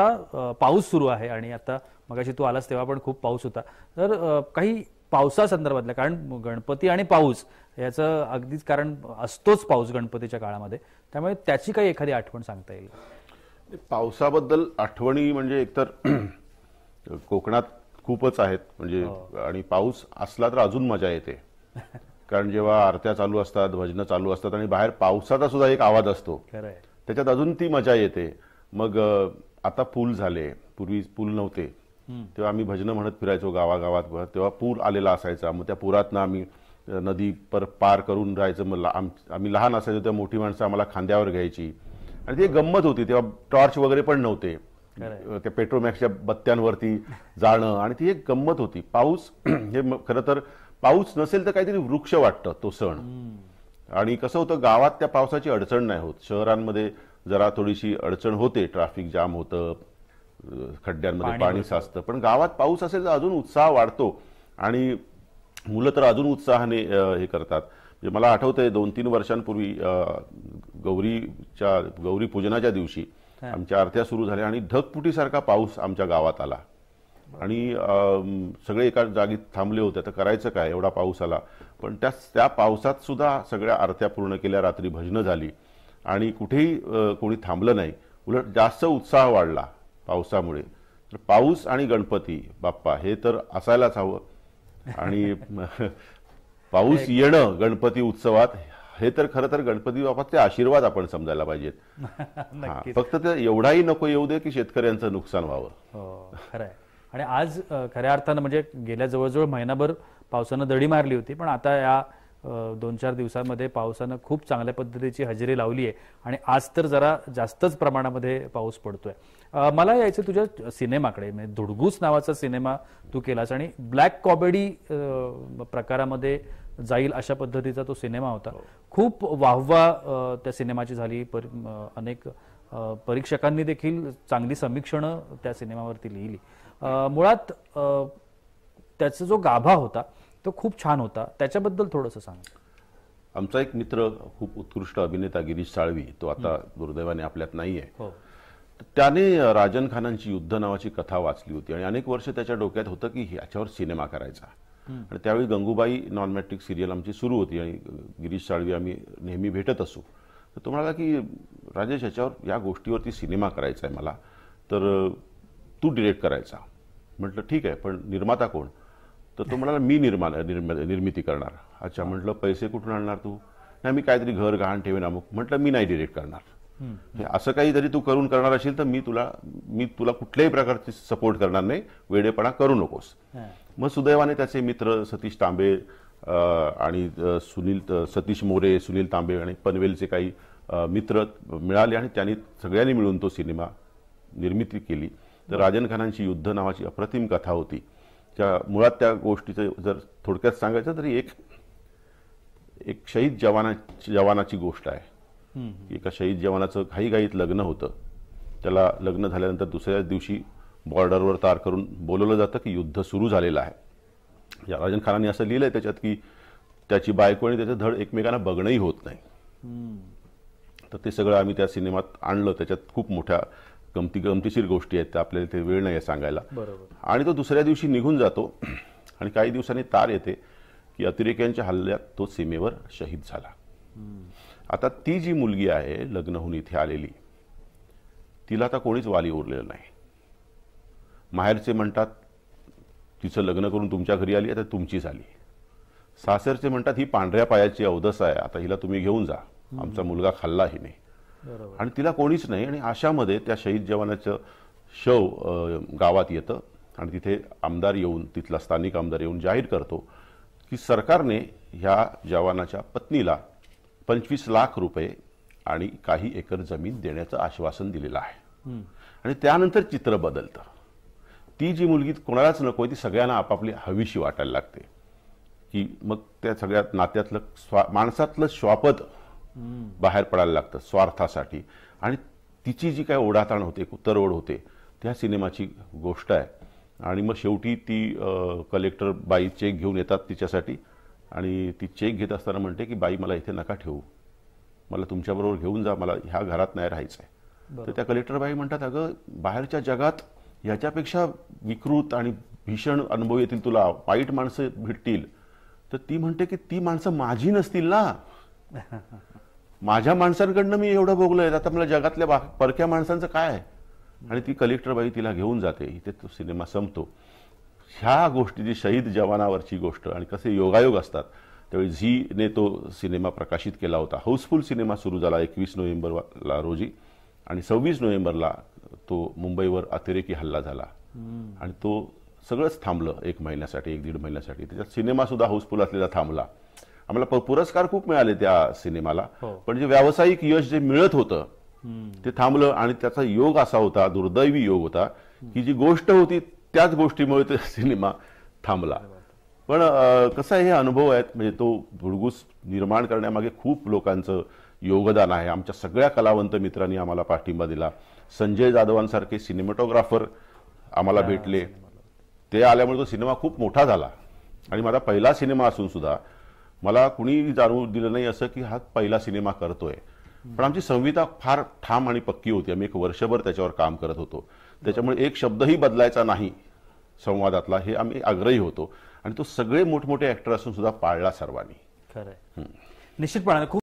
आता पाऊस सुरू आहे आणि आता मगाशी तू आलास तेव्हा पण खूप पाऊस होता तर काही पावसासंदर्भातल्या कारण गणपती आणि पाऊस याचं अगदीच कारण असतोच पाऊस गणपतीच्या काळामध्ये त्यामुळे त्याची काही एखादी आठवण सांगता येईल पावसाबद्दल आठवणी म्हणजे एकतर कोकणात खूपच आहेत म्हणजे हो. आणि पाऊस असला तर अजून मजा येते कारण जेव्हा आरत्या चालू असतात भजनं चालू असतात आणि बाहेर पावसाचा सुद्धा एक आवाज असतो त्याच्यात अजून ती मजा येते मग आता पूल झाले पूर्वी पूल नव्हते तेव्हा आम्ही भजनं म्हणत फिरायचो गावागावात तेव्हा पूर आलेला असायचा मग त्या पुरातनं आम्ही नदी पर पार करून राहायचं मग आम्ही लहान असायचो तेव्हा मोठी माणसं आम्हाला खांद्यावर घ्यायची आणि ती गंमत होती तेव्हा टॉर्च वगैरे पण नव्हते त्या पेट्रोमॅक्सच्या बत्त्यांवरती जाणं आणि ती एक गंमत होती पाऊस हे खरं तर पाऊस नसेल तर काहीतरी वृक्ष वाटतं तो सण आणि कसं होतं गावात त्या पावसाची अडचण नाही होत शहरांमध्ये जरा थोडीशी अडचण होते ट्रॅफिक जाम होतं खड्ड्यांमध्ये पाणी साचतं पण गावात पाऊस असेल तर अजून उत्साह वाढतो आणि मुलं तर अजून उत्साहाने हे करतात म्हणजे मला आठवतंय दोन तीन वर्षांपूर्वी गौरीच्या गौरी पूजनाच्या दिवशी आमच्या आरत्या सुरू झाल्या आणि ढगपुटीसारखा पाऊस आमच्या गावात आला आणि सगळे एका जागी थांबले होते तर करायचं काय एवढा पाऊस आला पण त्या त्या पावसात सुद्धा सगळ्या आरत्या पूर्ण केल्या रात्री भजनं झाली आणि कुठेही कोणी थांबलं नाही उलट जास्त उत्साह वाढला पावसामुळे तर पाऊस आणि गणपती बाप्पा हे तर असायलाच हवं आणि पाऊस येणं गणपती उत्सवात हे तर खरं तर गणपती बाप्पाचे आशीर्वाद आपण समजायला पाहिजेत फक्त ते एवढाही नको येऊ दे की शेतकऱ्यांचं नुकसान व्हावं हो, खरं आणि आज खऱ्या अर्थानं म्हणजे गेल्या जवळजवळ महिनाभर पावसानं दडी मारली होती पण आता या दोन चार दिवसांमध्ये पावसानं खूप चांगल्या पद्धतीची हजेरी लावली आहे आणि आज तर जरा जास्तच प्रमाणामध्ये पाऊस पडतोय मला यायचं तुझ्या सिनेमाकडे म्हणजे धुडगूस नावाचा सिनेमा तू केलास आणि ब्लॅक कॉमेडी प्रकारामध्ये जाईल अशा पद्धतीचा तो सिनेमा होता हो. खूप वाहवा त्या सिनेमाची झाली अनेक परीक्षकांनी देखील चांगली समीक्षणं त्या सिनेमावरती लिहिली मुळात त्याचा जो गाभा होता तो खूप छान होता त्याच्याबद्दल थोडंसं सांग आमचा एक मित्र खूप उत्कृष्ट अभिनेता गिरीश साळवी तो आता दुर्दैवाने आपल्यात नाही आहे हो। त्याने राजन खानांची युद्ध नावाची कथा वाचली होती आणि अनेक वर्ष त्याच्या डोक्यात होतं की ह्याच्यावर सिनेमा करायचा आणि त्यावेळी गंगूबाई नॉन मॅट्रिक सिरियल आमची सुरू होती आणि गिरीश साळवी आम्ही नेहमी भेटत असू तर तो म्हणाला की राजेश याच्यावर या गोष्टीवरती सिनेमा करायचा आहे मला तर तू डिरेक्ट करायचा म्हटलं ठीक आहे पण निर्माता कोण तर तो म्हणाला मी निर्माण निर्म निर्मिती करणार अच्छा म्हटलं पैसे कुठून आणणार तू नाही मी काहीतरी घर गहाण ठेवेन अमुक म्हटलं मी नाही डिरेक्ट करणार असं काही जरी तू करून करणार असेल तर मी तुला मी तुला कुठल्याही प्रकारची सपोर्ट करणार नाही वेडेपणा करू नकोस मग सुदैवाने त्याचे मित्र सतीश तांबे आणि सुनील सतीश मोरे सुनील तांबे आणि पनवेलचे काही मित्र मिळाले आणि त्यांनी सगळ्यांनी मिळून तो सिनेमा निर्मिती केली तर राजन खानांची युद्ध नावाची अप्रतिम कथा होती त्या मुळात त्या गोष्टीचं जर थोडक्यात सांगायचं तरी एक एक शहीद जवाना जवानाची गोष्ट आहे एका शहीद जवानाचं घाईघाईत लग्न होतं त्याला लग्न झाल्यानंतर दुसऱ्या दिवशी बॉर्डरवर तार करून बोलवलं जातं की युद्ध सुरू झालेलं आहे या राजन खानाने असं लिहिलंय त्याच्यात की त्याची बायको आणि त्याचं धड एकमेकांना बघणंही होत नाही तर ते सगळं आम्ही त्या सिनेमात आणलं त्याच्यात खूप मोठ्या गमती गमतीशीर गोष्टी आहेत आपल्याला ते वेळ नाही आहे सांगायला आणि तो दुसऱ्या दिवशी निघून जातो आणि काही दिवसांनी तार येते की अतिरेक्यांच्या हल्ल्यात तो सीमेवर शहीद झाला आता ती जी मुलगी आहे लग्न होऊन इथे आलेली तिला आता कोणीच वाली उरलेलं नाही माहेरचे म्हणतात तिचं लग्न करून तुमच्या घरी आली आता तुमची झाली सासरचे म्हणतात ही पांढऱ्या पायाची अवदस आहे आता हिला तुम्ही घेऊन जा आमचा मुलगा खाल्ला नाही आणि तिला कोणीच नाही आणि अशामध्ये त्या शहीद जवानाचं शव गावात येतं आणि तिथे आमदार येऊन तिथला स्थानिक आमदार येऊन जाहीर करतो की सरकारने ह्या जवानाच्या पत्नीला पंचवीस लाख रुपये आणि काही एकर जमीन देण्याचं आश्वासन दिलेलं आहे आणि त्यानंतर चित्र बदलतं ती जी मुलगी कोणालाच नको ती सगळ्यांना आपापली हवीशी वाटायला लागते की मग त्या सगळ्यात नात्यातलं स्वा माणसातलं स्वापद बाहेर पडायला लागतं स्वार्थासाठी आणि तिची जी काय ओढाताण होते तरओढ होते त्या सिनेमाची गोष्ट आहे आणि मग शेवटी ती कलेक्टर बाई चेक घेऊन येतात तिच्यासाठी आणि ती चेक घेत असताना म्हणते की बाई मला इथे नका ठेवू मला तुमच्याबरोबर घेऊन जा मला ह्या घरात नाही राहायचं आहे तर त्या कलेक्टर बाई म्हणतात अगं बाहेरच्या जगात ह्याच्यापेक्षा विकृत आणि भीषण अनुभव येतील तुला वाईट माणसं भेटतील तर ती म्हणते की ती माणसं माझी नसतील ना माझ्या माणसांकडनं मी एवढं भोगलंय आता मला जगातल्या बा परक्या माणसांचं काय आहे आणि ती कलेक्टर बाई तिला घेऊन जाते इथे तो सिनेमा संपतो ह्या गोष्टी जी शहीद जवानावरची गोष्ट आणि कसे योगायोग असतात त्यावेळी झीने तो सिनेमा प्रकाशित केला होता हाऊसफुल सिनेमा सुरू झाला एकवीस नोव्हेंबरला रोजी आणि सव्वीस नोव्हेंबरला तो मुंबईवर अतिरेकी हल्ला झाला आणि तो सगळंच थांबलं एक महिन्यासाठी एक दीड महिन्यासाठी त्याच्यात सिनेमासुद्धा हाऊसफुल असलेला थांबला आम्हाला पुरस्कार खूप मिळाले त्या सिनेमाला हो. पण जे व्यावसायिक यश जे मिळत होतं ते थांबलं आणि त्याचा योग असा होता दुर्दैवी योग होता की जी गोष्ट होती त्याच गोष्टीमुळे तो सिनेमा थांबला पण कसा हे अनुभव आहेत म्हणजे तो भुडगूस निर्माण करण्यामागे खूप लोकांचं योगदान आहे आमच्या सगळ्या कलावंत मित्रांनी आम्हाला पाठिंबा दिला संजय जाधवांसारखे सिनेमॅटोग्राफर आम्हाला भेटले ते आल्यामुळे तो सिनेमा खूप मोठा झाला आणि माझा पहिला सिनेमा असून सुद्धा मला कुणी जाणून दिलं नाही असं की हा पहिला सिनेमा करतोय पण आमची संविता फार ठाम आणि पक्की होती आम्ही एक वर्षभर त्याच्यावर काम करत होतो त्याच्यामुळे एक शब्दही बदलायचा नाही संवादातला हे आम्ही आग्रही होतो आणि तो सगळे मोठमोठे ऍक्टर असून सुद्धा पाळला सर्वांनी खरं निश्चितपणे खूप